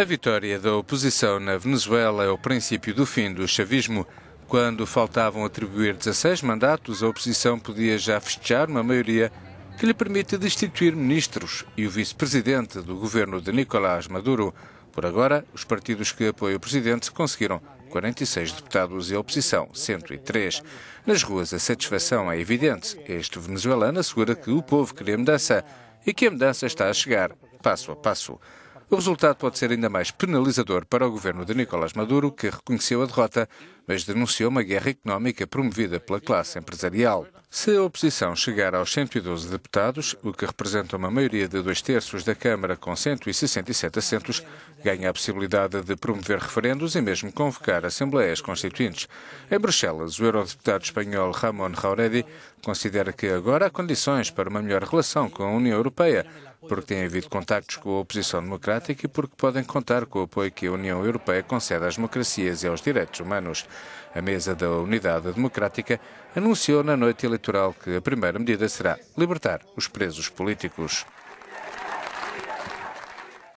A vitória da oposição na Venezuela é o princípio do fim do chavismo. Quando faltavam atribuir 16 mandatos, a oposição podia já festejar uma maioria que lhe permite destituir ministros e o vice-presidente do governo de Nicolás Maduro. Por agora, os partidos que apoiam o presidente conseguiram 46 deputados e a oposição 103. Nas ruas, a satisfação é evidente. Este venezuelano assegura que o povo queria mudança e que a mudança está a chegar, passo a passo. O resultado pode ser ainda mais penalizador para o governo de Nicolás Maduro, que reconheceu a derrota, mas denunciou uma guerra económica promovida pela classe empresarial. Se a oposição chegar aos 112 deputados, o que representa uma maioria de dois terços da Câmara com 167 assentos, ganha a possibilidade de promover referendos e mesmo convocar assembleias constituintes. Em Bruxelas, o eurodeputado espanhol Ramon Jauregui considera que agora há condições para uma melhor relação com a União Europeia, porque tem havido contactos com a oposição democrática e porque podem contar com o apoio que a União Europeia concede às democracias e aos direitos humanos. A Mesa da Unidade Democrática anunciou na noite eleitoral que a primeira medida será libertar os presos políticos.